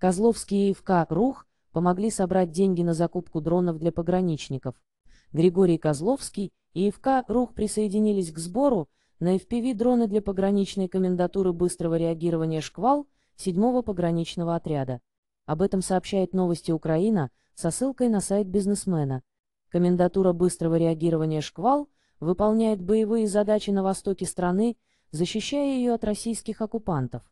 Козловский и ФК «Рух» помогли собрать деньги на закупку дронов для пограничников. Григорий Козловский и ФК «Рух» присоединились к сбору на FPV-дроны для пограничной комендатуры быстрого реагирования «Шквал» 7-го пограничного отряда. Об этом сообщает новости Украина со ссылкой на сайт бизнесмена. Комендатура быстрого реагирования «Шквал» выполняет боевые задачи на востоке страны, защищая ее от российских оккупантов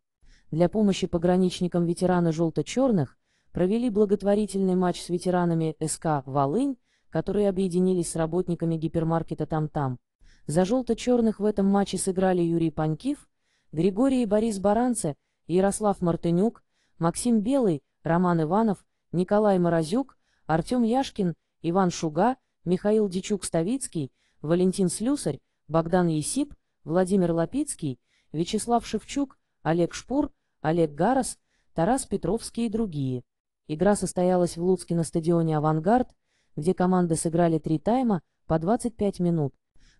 для помощи пограничникам ветераны «желто-черных» провели благотворительный матч с ветеранами СК «Волынь», которые объединились с работниками гипермаркета «Там-Там». За «желто-черных» в этом матче сыграли Юрий Панькив, Григорий и Борис Баранце, Ярослав Мартынюк, Максим Белый, Роман Иванов, Николай Морозюк, Артем Яшкин, Иван Шуга, Михаил Дичук-Ставицкий, Валентин Слюсарь, Богдан Есип, Владимир Лапицкий, Вячеслав Шевчук, Олег Шпур, Олег Гарас, Тарас Петровский и другие. Игра состоялась в Луцке на стадионе «Авангард», где команды сыграли три тайма по 25 минут.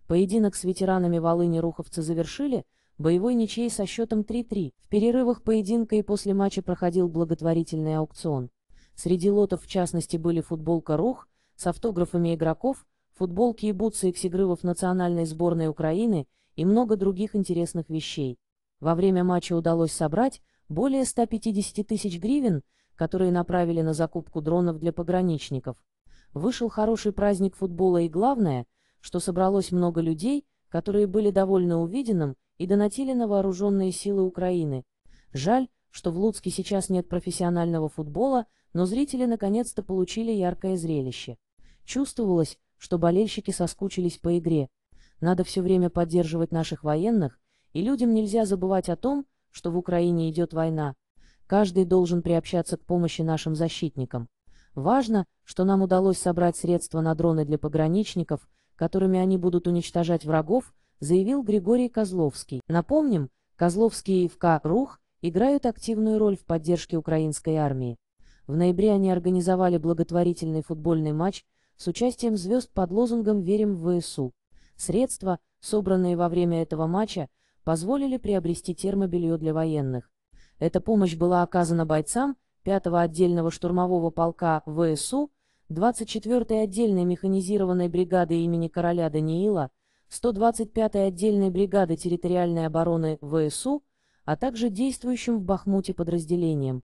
Поединок с ветеранами Волыни руховцы завершили, боевой ничей со счетом 3-3. В перерывах поединка и после матча проходил благотворительный аукцион. Среди лотов в частности были футболка «Рух» с автографами игроков, футболки и бутсы эксигрывов национальной сборной Украины и много других интересных вещей. Во время матча удалось собрать более 150 тысяч гривен, которые направили на закупку дронов для пограничников. Вышел хороший праздник футбола и главное, что собралось много людей, которые были довольны увиденным и донатили на вооруженные силы Украины. Жаль, что в Луцке сейчас нет профессионального футбола, но зрители наконец-то получили яркое зрелище. Чувствовалось, что болельщики соскучились по игре. Надо все время поддерживать наших военных, и людям нельзя забывать о том, что в Украине идет война. Каждый должен приобщаться к помощи нашим защитникам. Важно, что нам удалось собрать средства на дроны для пограничников, которыми они будут уничтожать врагов, заявил Григорий Козловский. Напомним, Козловский и ФК «Рух» играют активную роль в поддержке украинской армии. В ноябре они организовали благотворительный футбольный матч с участием звезд под лозунгом «Верим в ВСУ». Средства, собранные во время этого матча, позволили приобрести термобелье для военных. Эта помощь была оказана бойцам 5-го отдельного штурмового полка ВСУ, 24-й отдельной механизированной бригады имени короля Даниила, 125-й отдельной бригады территориальной обороны ВСУ, а также действующим в Бахмуте подразделениям.